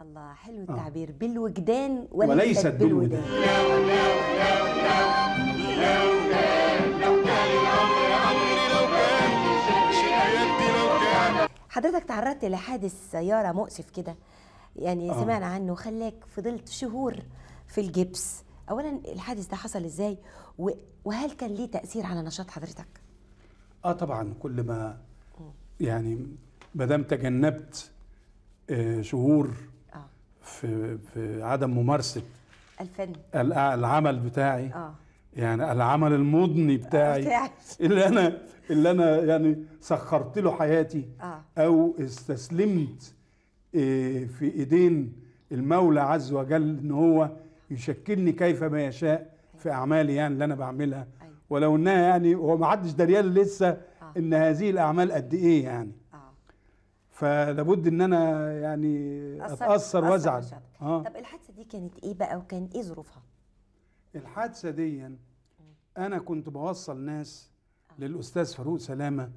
الله حلو آه. التعبير آه. بالوجدان وليست, وليست بالودان, بالودان. حضرتك تعرضت لحادث سياره مؤسف كده يعني آه. سمعنا عنه خلاك فضلت شهور في الجبس اولا الحادث ده حصل ازاي وهل كان ليه تاثير على نشاط حضرتك اه طبعا كل ما يعني ما دام تجنبت آه شهور آه. في في عدم ممارسه الفن العمل بتاعي آه. يعني العمل المضني بتاعي اللي انا اللي انا يعني سخرت له حياتي آه. او استسلمت آه، في ايدين المولى عز وجل ان هو يشكلني كيف ما يشاء في اعمالي يعني اللي انا بعملها أيوة. ولو انها يعني هو ما حدش دريان لسه آه. ان هذه الاعمال قد ايه يعني فلابد ان انا يعني اتاثر وازعل اه طب الحادثه دي كانت ايه بقى وكان ايه ظروفها الحادثه دي انا كنت بوصل ناس آه. للاستاذ فاروق سلامه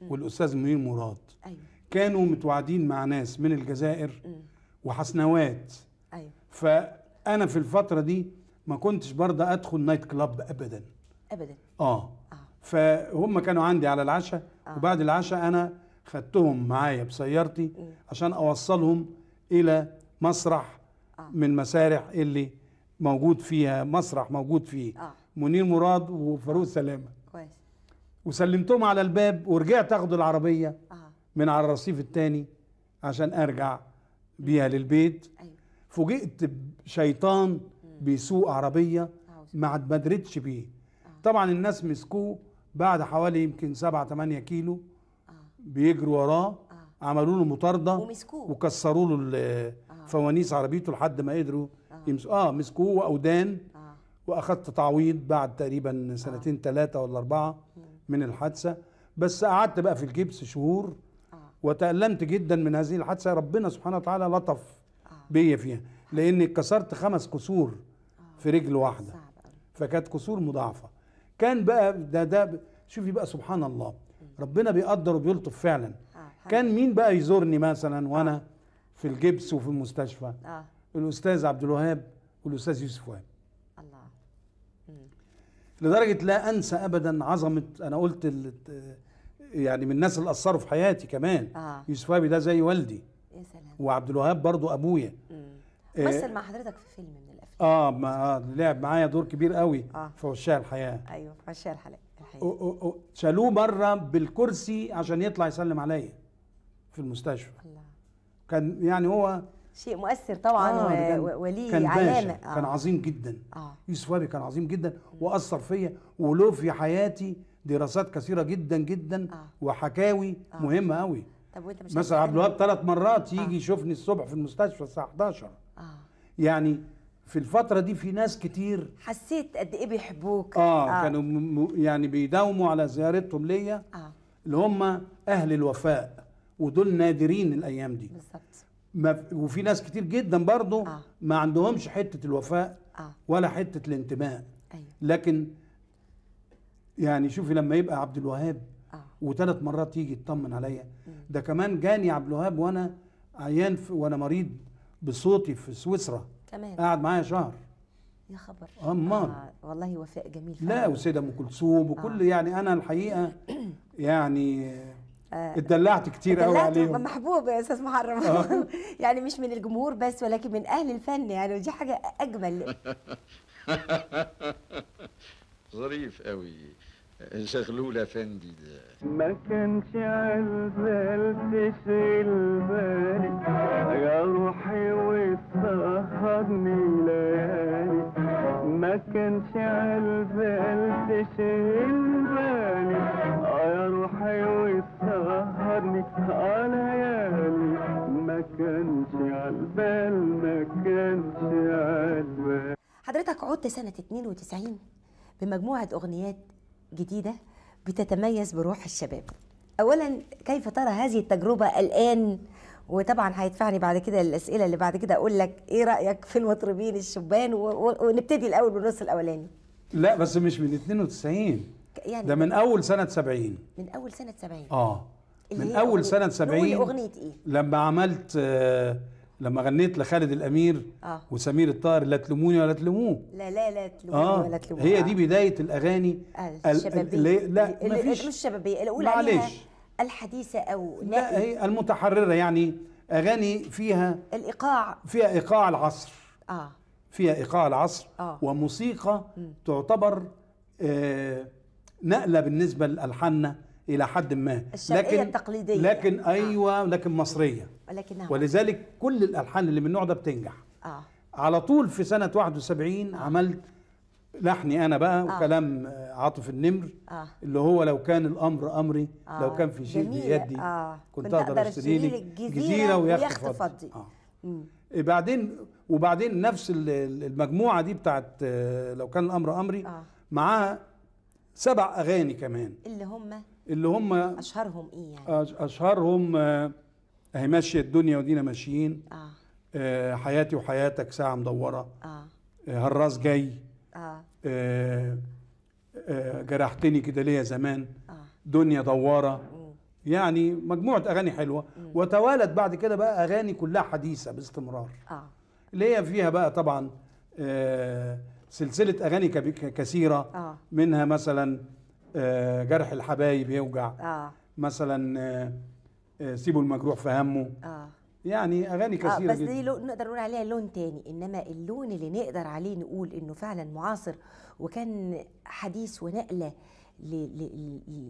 والاستاذ منير مراد أيوة. كانوا متواعدين مع ناس من الجزائر وحسنوات أيوة. فانا في الفتره دي ما كنتش برضه ادخل نايت كلاب ابدا ابدا آه. اه, فهم كانوا عندي على العشاء آه. وبعد العشاء انا خدتهم معايا بسيارتي عشان اوصلهم الى مسرح من مسارح اللي موجود فيها مسرح موجود فيه آه. منير مراد وفاروق سلامه كويس وسلمتهم على الباب ورجعت اخد العربيه آه. من على الرصيف الثاني عشان ارجع بيها للبيت أيوة. فوجئت بشيطان بيسوق عربيه ما اتبدرتش بيه آه. طبعا الناس مسكوه بعد حوالي يمكن 7 8 كيلو آه. بيجروا وراه آه. عملوا له مطارده ومسكوه وكسروا له آه. فوانيس عربيته لحد ما قدروا يمس... اه مسكوه واودان آه. واخدت تعويض بعد تقريبا سنتين ثلاثه آه. ولا اربعه من الحادثه بس قعدت بقى في الجبس شهور آه. وتألمت جدا من هذه الحادثه ربنا سبحانه وتعالى لطف آه. بيا فيها لاني كسرت خمس كسور في رجل واحده فكانت كسور مضاعفه كان بقى ده ده شوفي بقى سبحان الله ربنا بيقدر وبيلطف فعلا كان مين بقى يزورني مثلا وانا في الجبس وفي المستشفى الاستاذ عبد الوهاب والاستاذ يوسف وهاب الله لدرجه لا انسى ابدا عظمه انا قلت يعني من الناس اللي اثروا في حياتي كمان آه. يوسف وهاب ده زي والدي يا سلام وعبد الوهاب برضه ابويا مثل آه. مع حضرتك في فيلم من الافلام اه ما آه لعب معايا دور كبير قوي آه. في وشها الحياه ايوه في وشها الحياه شالوه مره بالكرسي عشان يطلع يسلم عليا في المستشفى الله. كان يعني هو شيء مؤثر طبعا آه وليه كان علامه آه. كان عظيم جدا آه. يوسف وهبي كان عظيم جدا واثر فيا وله في حياتي دراسات كثيره جدا جدا آه. وحكاوي آه. مهمه قوي طب وانت مش مثلا عبد الوهاب ثلاث مرات آه. يجي آه. يشوفني الصبح في المستشفى الساعه 11 آه. يعني في الفترة دي في ناس كتير حسيت قد ايه بيحبوك اه, آه. كانوا م يعني بيداوموا على زيارتهم ليا آه. اللي هم اهل الوفاء ودول نادرين الايام دي بالظبط ما وفي ناس كتير جدا برضو آه. ما عندهمش حته الوفاء آه. ولا حته الانتماء أيوه. لكن يعني شوفي لما يبقى عبد الوهاب آه. وثلاث مرات يجي يطمن عليا ده كمان جاني عبد الوهاب وانا عيان وانا مريض بصوتي في سويسرا تمام قعد معايا شهر يا خبر آه والله وفاء جميل فعلا. لا وسيده ام كلثوم وكل آه. يعني انا الحقيقه يعني آه، اتدلعت كتير قوي عليهم محبوبه يا استاذ محرم آه. يعني مش من الجمهور بس ولكن من اهل الفن يعني ودي حاجه اجمل ظريف قوي شغلوله ده ما كانش عالبال تشغل بالي يا روحي وتسهرني ليالي ما كانش عالبال تشغل بالي يا روحي وتسهرني ليالي ما كانش عالبال ما كانش عالبال حضرتك عدت سنة 92 بمجموعة أغنيات جديدة بتتميز بروح الشباب أولا كيف ترى هذه التجربة الآن وطبعا هيدفعني بعد كده الأسئلة اللي بعد كده أقول لك إيه رأيك في المطربين الشبان ونبتدي الأول بالنص الأولاني لا بس مش من 92 يعني ده من أول سنة 70 من أول سنة 70 آه من أول سنة 70 أغنية إيه؟ لما عملت آه لما غنيت لخالد الامير آه. وسمير الطاهر لا تلوموني ولا تلوموه لا لا لا تلوموني آه. ولا تلوموه هي دي آه. بدايه الاغاني الشبابيه لا فيش مش شبابيه الاولى عليها الحديثه او لا هي المتحرره يعني اغاني فيها الايقاع فيها ايقاع العصر اه فيها ايقاع العصر آه. وموسيقى م. تعتبر آه نقله بالنسبه لالحاننا الى حد ما لكن التقليديه لكن آه. ايوه لكن مصريه ولكن نعم. ولذلك كل الالحان اللي من النوع ده بتنجح اه على طول في سنه 71 عملت لحني انا بقى آه. وكلام آه، عاطف النمر آه. اللي هو لو كان الامر امري آه. لو كان في شيء بيدي آه. كنت اقدر اشتري لي جزيره ويخت فضي آه. إيه، بعدين وبعدين نفس المجموعه دي بتاعت آه، لو كان الامر امري آه. معاها سبع اغاني كمان اللي هم اللي هم اشهرهم ايه يعني اشهرهم آه، اهي ماشيه الدنيا ودينا ماشيين آه. آه، حياتي وحياتك ساعه مدوره اه, آه، هالراس جاي آه. آه. جرحتني كده ليا زمان آه. دنيا دواره يعني مجموعه اغاني حلوه مم. بعد كده بقى اغاني كلها حديثه باستمرار آه. اللي هي فيها بقى طبعا آه سلسله اغاني كثيره آه. منها مثلا آه، جرح الحبايب يوجع آه. مثلا آه، آه، سيبوا المجروح في همه آه. يعني اغاني كثيره آه بس دي لون نقدر نقول عليها لون تاني انما اللون اللي نقدر عليه نقول انه فعلا معاصر وكان حديث ونقله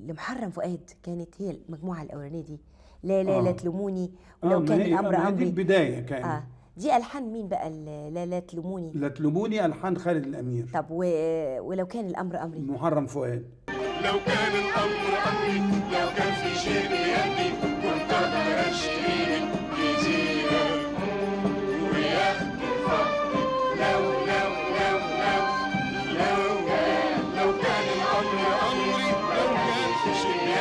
لمحرم فؤاد كانت هي المجموعه الاولانيه دي لا لا آه. لا تلوموني ولو آه كان الامر امري دي البدايه كانت آه. دي الحان مين بقى لا لا تلوموني لا تلوموني الحان خالد الامير طب و... ولو كان الامر امري محرم فؤاد لو كان الأمر أمري لو كان في شيء بيدي كنت برشتري لزينة لو لو لو لو لو لو كان الأمر أمري لو كان في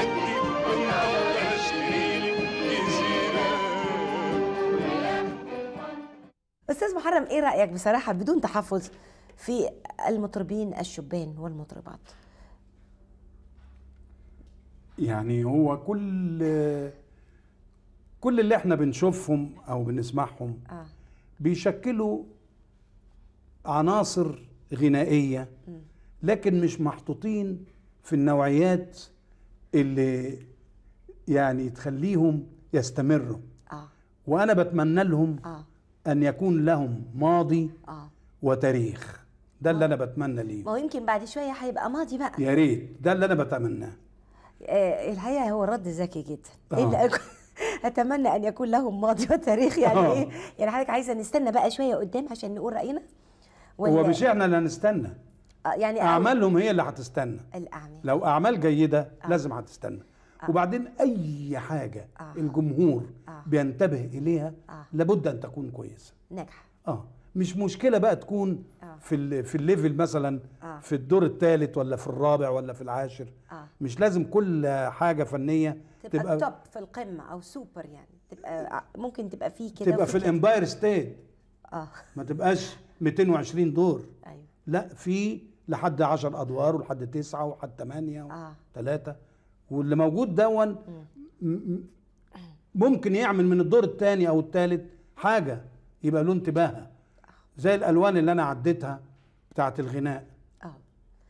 كنت استاذ محرم ايه رايك بصراحه بدون تحفظ في المطربين الشبان والمطربات يعني هو كل كل اللي احنا بنشوفهم او بنسمعهم آه. بيشكلوا عناصر غنائيه لكن مش محطوطين في النوعيات اللي يعني تخليهم يستمروا آه. وانا بتمنى لهم آه. ان يكون لهم ماضي آه. وتاريخ ده اللي آه. انا بتمنى ليه ما يمكن بعد شويه هيبقى ماضي بقى يا ريت ده اللي انا بتمناه آه، الحقيقه هو الرد ذكي جدا آه. إلا اتمنى ان يكون لهم ماضي وتاريخ يعني آه. ايه يعني حضرتك عايزه نستنى بقى شويه قدام عشان نقول راينا هو مش احنا اللي هنستنى يعني اعمالهم هي اللي هتستنى الاعمال لو اعمال جيده آه. لازم هتستنى آه. وبعدين اي حاجه آه. الجمهور آه. بينتبه اليها آه. لابد ان تكون كويسه ناجحه اه مش مشكله بقى تكون آه. في في الليفل مثلا آه. في الدور الثالث ولا في الرابع ولا في العاشر آه. مش لازم كل حاجه فنيه تبقى, تبقى توب في القمه او سوبر يعني تبقى آه، ممكن تبقى فيه كده تبقى في الامباير ستيت اه ما تبقاش 220 دور ايوه لا في لحد 10 ادوار ولحد 9 ولحد 8 و و3 آه. واللي موجود دون ممكن يعمل من الدور الثاني او الثالث حاجه يبقى له انتباهها زي الالوان اللي انا عديتها بتاعه الغناء آه.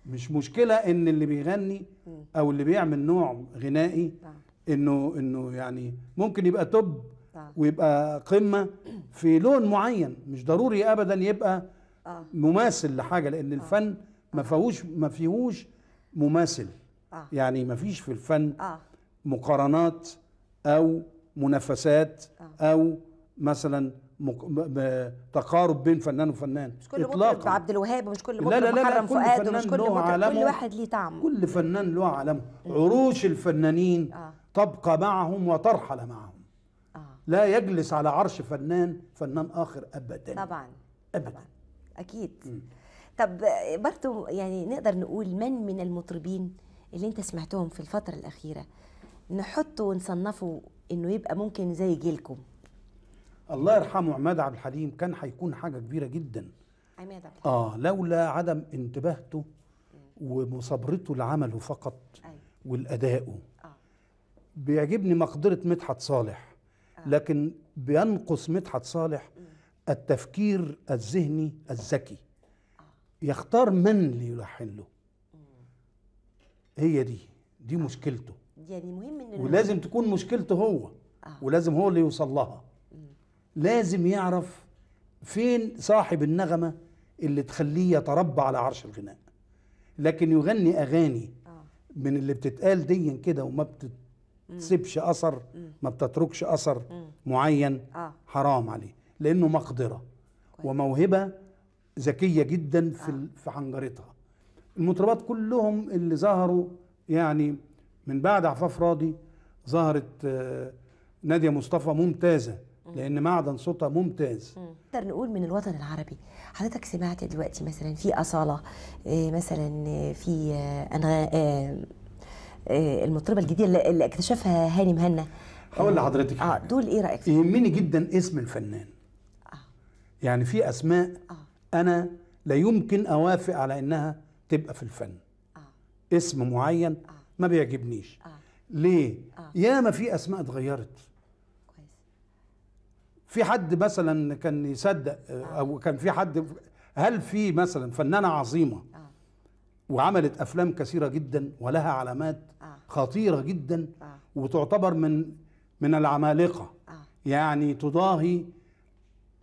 مش مشكله ان اللي بيغني او اللي بيعمل نوع غنائي آه. انه انه يعني ممكن يبقى توب آه. ويبقى قمه في لون معين مش ضروري ابدا يبقى آه. مماثل لحاجه لان آه. الفن ما آه. فيهوش ما فيهوش مماثل يعني ما فيش في الفن مقارنات او منافسات او مثلا تقارب بين فنان وفنان مش كل مطرب عبد الوهاب ومش كل مطرب لا لا لا محرم فؤاد ومش كل مطرب كل واحد ليه طعمه كل فنان له عالمه إيه. عروش الفنانين آه. تبقى معهم وترحل معهم آه. لا يجلس على عرش فنان فنان اخر ابدا طبعا ابدا طبعا. اكيد م. طب برضه يعني نقدر نقول من من المطربين اللي انت سمعتهم في الفتره الاخيره نحطه ونصنفه انه يبقى ممكن زي جيلكم الله يرحمه عماد عبد الحليم كان هيكون حاجه كبيره جدا عماد عبد آه، الحليم اه لولا عدم انتباهته ومصابرته لعمله فقط أيوة. والادائه آه. بيعجبني مقدره مدحت صالح آه. لكن بينقص مدحت صالح التفكير الذهني الذكي آه. يختار من ليلحن له هي دي دي مشكلته يعني مهم ان ولازم تكون مشكلته هو ولازم هو اللي يوصل لها لازم يعرف فين صاحب النغمة اللي تخليه يتربى على عرش الغناء لكن يغني أغاني آه. من اللي بتتقال ديا كده وما بتسيبش أثر ما بتتركش أثر معين آه. حرام عليه لأنه مقدرة وموهبة ذكية جدا آه. في في حنجرتها المطربات كلهم اللي ظهروا يعني من بعد عفاف راضي ظهرت نادية مصطفى ممتازة لان معدن صوتها ممتاز نقدر نقول من الوطن العربي حضرتك سمعت دلوقتي مثلا في اصاله آه، مثلا آه، في آه، انغام المطربه الجديده اللي اكتشفها هاني مهنا هقول لحضرتك اه دول ايه رايك يهمني جدا اسم الفنان يعني في اسماء انا لا يمكن اوافق على انها تبقى في الفن اسم معين ما بيعجبنيش ليه ياما في اسماء اتغيرت في حد مثلا كان يصدق آه، او كان في حد هل في مثلا فنانه عظيمه آه. وعملت افلام كثيره جدا ولها علامات آه. خطيره جدا وتعتبر من من العمالقه يعني تضاهي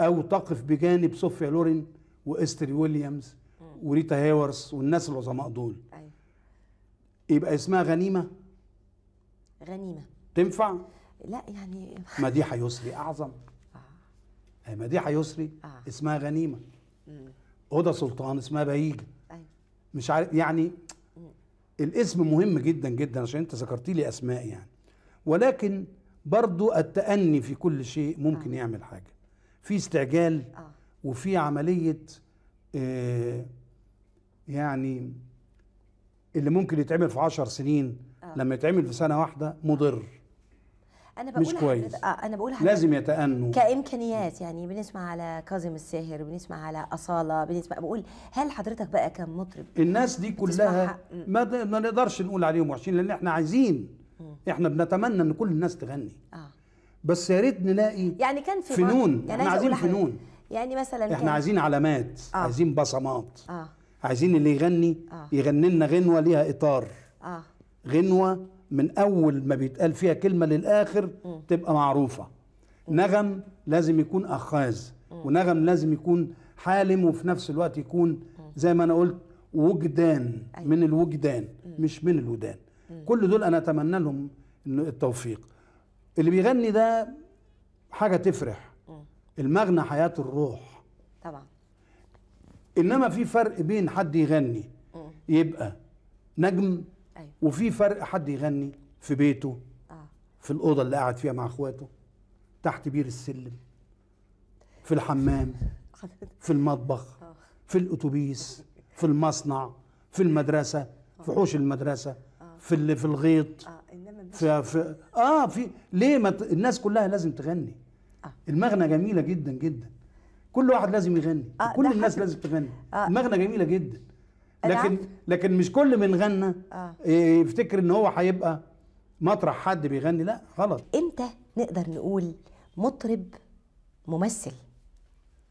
او تقف بجانب صوفيا لورين واستري ويليامز وريتا هاورس والناس العظماء دول أيوة. يبقى اسمها غنيمه غنيمه تنفع لا يعني ما دي هيسري اعظم مديحه يسري آه. اسمها غنيمه هدى سلطان اسمها بهيجه آه. أيوة. مش عارف يعني الاسم مهم جدا جدا عشان انت ذكرتي لي اسماء يعني ولكن برضو التأني في كل شيء ممكن آه. يعمل حاجة في استعجال آه. وفي عملية آه يعني اللي ممكن يتعمل في عشر سنين آه. لما يتعمل في سنة واحدة مضر انا بقول مش كويس آه انا بقول لازم يتأنوا كامكانيات يعني بنسمع على كاظم الساهر بنسمع على اصاله بنسمع بقول هل حضرتك بقى كمطرب الناس دي كلها ما, ما نقدرش نقول عليهم وحشين لان احنا عايزين احنا بنتمنى ان كل الناس تغني آه. بس يا ريت نلاقي يعني كان في فنون يعني احنا عايزين فنون يعني مثلا احنا كان... عايزين علامات آه. عايزين بصمات آه. عايزين اللي يغني آه. يغني لنا غنوه ليها اطار آه. غنوه من اول ما بيتقال فيها كلمه للاخر م. تبقى معروفه م. نغم لازم يكون اخاذ ونغم لازم يكون حالم وفي نفس الوقت يكون زي ما انا قلت وجدان أيوة. من الوجدان م. مش من الودان كل دول انا اتمنى لهم التوفيق اللي بيغني ده حاجه تفرح المغنى حياه الروح طبعا انما في فرق بين حد يغني يبقى نجم أيوة. وفي فرق حد يغني في بيته آه. في الأوضة اللي قاعد فيها مع إخواته تحت بير السلم في الحمام في المطبخ آه. في الأتوبيس في المصنع في المدرسة آه. في حوش المدرسة آه. في في الغيط آه. في, في اه في ليه ما ت... الناس كلها لازم تغني آه. المغنى جميله جدا جدا كل واحد لازم يغني آه كل الناس حاجة. لازم تغني آه. المغنى جميله جدا لكن لكن مش كل من غنى آه. يفتكر ان هو هيبقى مطرح حد بيغني لا غلط امتى نقدر نقول مطرب ممثل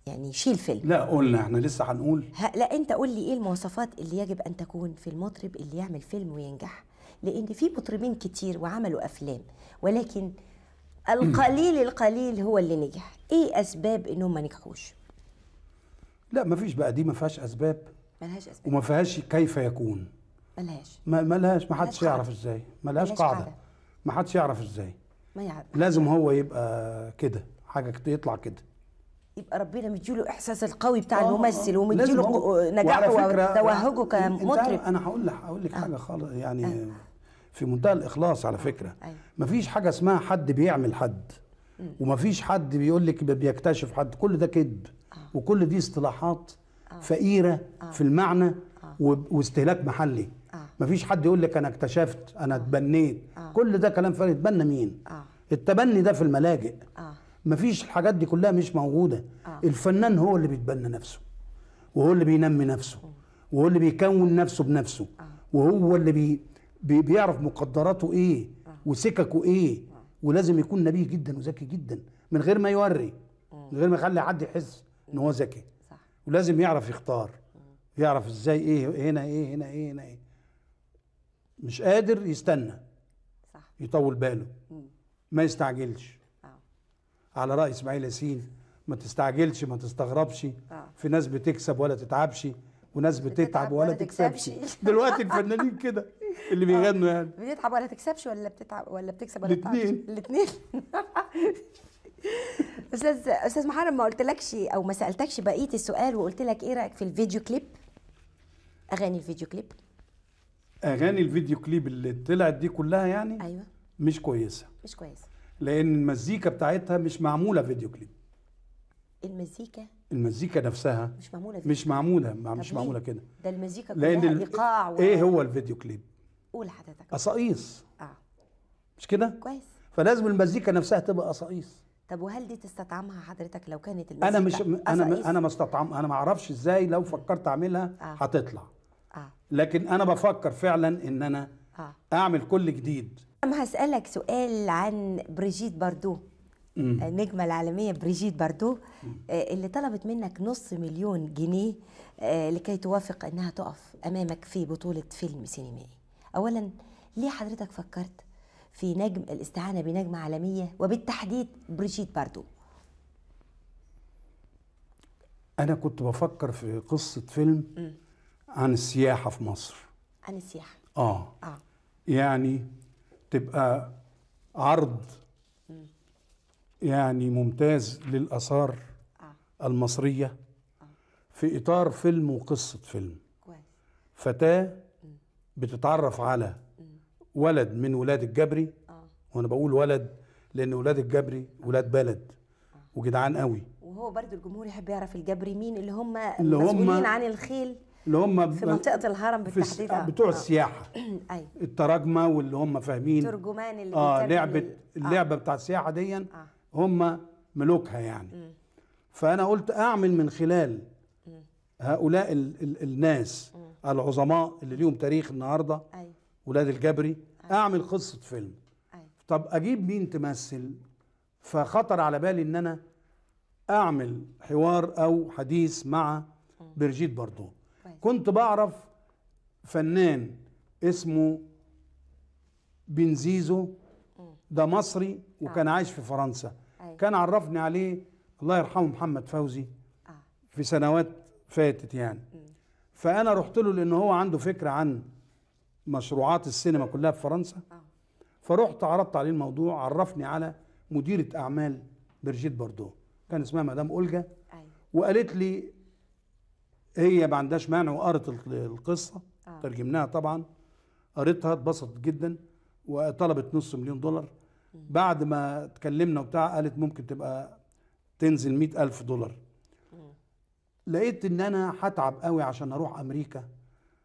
يعني يشيل فيلم لا قلنا احنا لسه هنقول لا انت قول لي ايه المواصفات اللي يجب ان تكون في المطرب اللي يعمل فيلم وينجح لان في مطربين كتير وعملوا افلام ولكن القليل القليل هو اللي نجح ايه اسباب انهم ما نجحوش لا مفيش بقى دي ما فيهاش اسباب ملهاش اسباب وما فيهاش كيف يكون ملهاش ملهاش ما حدش يعرف ازاي ملهاش قاعده ما حدش يعرف ازاي ما يعرف لازم هو يبقى كده حاجه كده يطلع كده يبقى ربنا مديله احساس القوي بتاع آه، الممثل آه، آه. ومديله نجاحه وتوهجه يعني كمطرب انا هقول لك هقول لك حاجه خالص يعني في منتهى الاخلاص على فكره أيوه. ما مفيش حاجه اسمها حد بيعمل حد ومفيش حد بيقول لك بيكتشف حد كل ده كذب وكل دي اصطلاحات آه. فقيره آه. في المعنى آه. واستهلاك محلي مفيش حد يقول لك انا اكتشفت انا اتبنيت كل ده كلام فارغ اتبنى مين التبني ده في الملاجئ مفيش الحاجات دي كلها مش موجوده الفنان هو اللي بيتبنى نفسه وهو اللي بينمي نفسه وهو اللي بيكون نفسه بنفسه وهو اللي بي بي بيعرف مقدراته ايه وسككه ايه ولازم يكون نبيه جدا وذكي جدا من غير ما يوري من غير ما يخلي حد يحس ان هو ذكي ولازم يعرف يختار يعرف ازاي ايه هنا ايه هنا ايه هنا ايه مش قادر يستنى صح يطول باله ما يستعجلش آه. على راي اسماعيل ياسين ما تستعجلش ما تستغربش آه. في ناس بتكسب ولا تتعبش وناس بتتعب ولا, ولا تكسبش دلوقتي الفنانين كده اللي بيغنوا آه. يعني بتتعب ولا تكسبش ولا بتتعب ولا بتكسب ولا الاثنين الاثنين استاذ استاذ محرم ما قلتلكش او ما سالتكش بقيه السؤال وقلت لك ايه رايك في الفيديو كليب اغاني الفيديو كليب اغاني الفيديو كليب اللي طلعت دي كلها يعني ايوه مش كويسه مش كويسه لان المزيكا بتاعتها مش معموله فيديو كليب المزيكا المزيكا نفسها مش معموله فيديو. مش معموله مش معموله كده ده المزيكا كلها لأن ايقاع و... ايه هو الفيديو كليب قول حضرتك قصايص اه مش كده كويس فلازم المزيكا نفسها تبقى قصايص طب وهل دي تستطعمها حضرتك لو كانت انا مش انا إيه؟ انا ما استطعم انا ما اعرفش ازاي لو فكرت اعملها آه. هتطلع آه. لكن انا بفكر فعلا ان انا آه. اعمل كل جديد انا هسالك سؤال عن بريجيت باردو النجمه آه، العالميه بريجيت باردو آه، اللي طلبت منك نص مليون جنيه آه، لكي توافق انها تقف امامك في بطوله فيلم سينمائي اولا ليه حضرتك فكرت في نجم الاستعانة بنجمة عالمية وبالتحديد بريجيت باردو أنا كنت بفكر في قصة فيلم م. عن السياحة في مصر عن السياحة آه, آه. يعني تبقى عرض م. يعني ممتاز للآثار آه. المصرية آه. في إطار فيلم وقصة فيلم كويس فتاة بتتعرف على ولد من ولاد الجبري اه وانا بقول ولد لان ولاد الجبري ولاد بلد آه. وجدعان قوي وهو برضو الجمهور يحب يعرف الجبري مين اللي هم اللي مسؤولين عن الخيل اللي هم في منطقه الهرم بالتحديد اه بتوع آه. السياحه ايوه التراجمه واللي هم فاهمين ترجمان اللي اه لعبه آه. اللعبه بتاع السياحه دي هم ملوكها يعني م. فانا قلت اعمل من خلال هؤلاء الـ الـ الناس العظماء اللي ليهم تاريخ النهارده أيوة. ولاد الجبري أيوة. اعمل قصه فيلم أيوة. طب اجيب مين تمثل فخطر على بالي ان انا اعمل حوار او حديث مع برجيت باردون كنت بعرف فنان اسمه بنزيزو ده مصري وكان آه. عايش في فرنسا أيوة. كان عرفني عليه الله يرحمه محمد فوزي آه. في سنوات فاتت يعني فانا رحت له لان هو عنده فكره عن مشروعات السينما كلها في فرنسا آه. فرحت عرضت عليه الموضوع عرفني على مديرة أعمال برجيت باردو كان اسمها مدام أولجا وقالت لي هي ما عندهاش مانع وقرت القصة آه. ترجمناها طبعا قريتها اتبسطت جدا وطلبت نص مليون دولار بعد ما اتكلمنا وبتاع قالت ممكن تبقى تنزل مئة ألف دولار لقيت ان انا هتعب قوي عشان اروح امريكا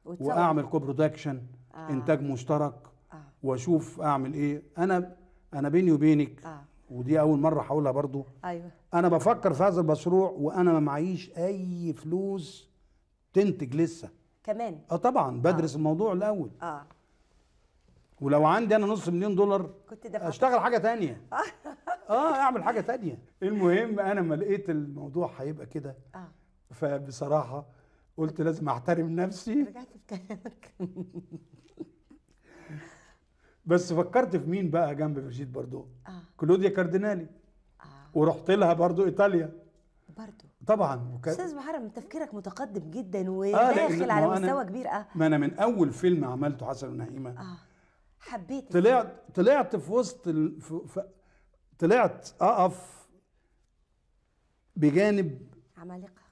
واعمل كوبرودكشن آه. انتاج مشترك آه. واشوف اعمل ايه انا انا بيني وبينك آه. ودي اول مره هقولها برضو ايوه انا بفكر في هذا المشروع وانا ما معيش اي فلوس تنتج لسه كمان اه طبعا آه. بدرس آه. الموضوع الاول اه ولو عندي انا نص مليون دولار كنت دفعت اشتغل حاجه تانية اه اعمل حاجه تانية المهم انا ما لقيت الموضوع هيبقى كده اه فبصراحه قلت لازم احترم نفسي رجعت بكلامك بس فكرت في مين بقى جنب برجيت باردو آه. كلوديا كاردينالي آه. ورحت لها برضو ايطاليا برضو طبعا وك... استاذ محرم تفكيرك متقدم جدا آه، وداخل آه على مستوى أنا... كبير اه ما انا من اول فيلم عملته حسن ونهيمه اه حبيت طلعت طلعت في وسط ال... ف... ف... طلعت اقف بجانب عمالقه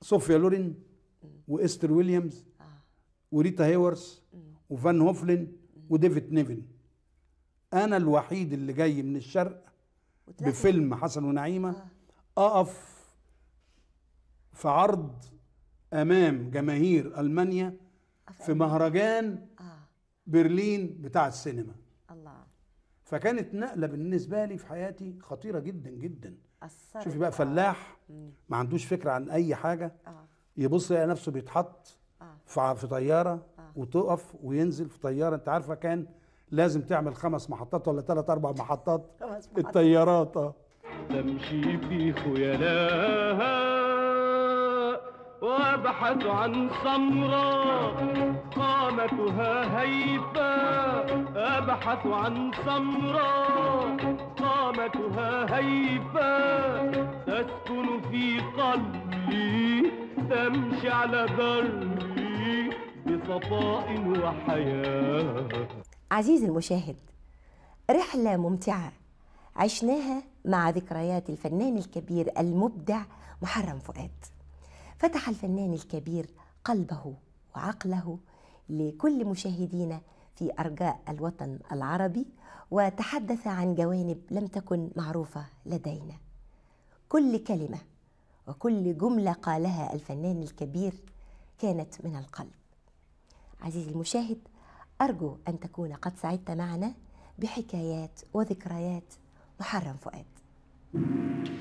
صوفيا لورين واستر ويليامز آه. وريتا هيورس وفان هوفلن وديفيد نيفن انا الوحيد اللي جاي من الشرق بفيلم حسن ونعيمه آه. اقف في عرض امام جماهير المانيا في مهرجان آه. برلين بتاع السينما الله فكانت نقله بالنسبه لي في حياتي خطيره جدا جدا شوفي بقى آه. فلاح ما عندوش فكره عن اي حاجه يبص يلاقي نفسه بيتحط في طياره وتقف وينزل في طياره انت عارفه كان لازم تعمل خمس محطات ولا ثلاث اربع محطات خمس محطات الطيارات اه تمشي بيخو يا لها وابحث عن سمراء قامتها هيفا ابحث عن سمراء قامتها هيفا تسكن في قلبي تمشي على ضربي صفاء وحياة عزيزي المشاهد رحلة ممتعة عشناها مع ذكريات الفنان الكبير المبدع محرم فؤاد فتح الفنان الكبير قلبه وعقله لكل مشاهدينا في أرجاء الوطن العربي وتحدث عن جوانب لم تكن معروفة لدينا كل كلمة وكل جملة قالها الفنان الكبير كانت من القلب عزيزي المشاهد أرجو أن تكون قد سعدت معنا بحكايات وذكريات محرم فؤاد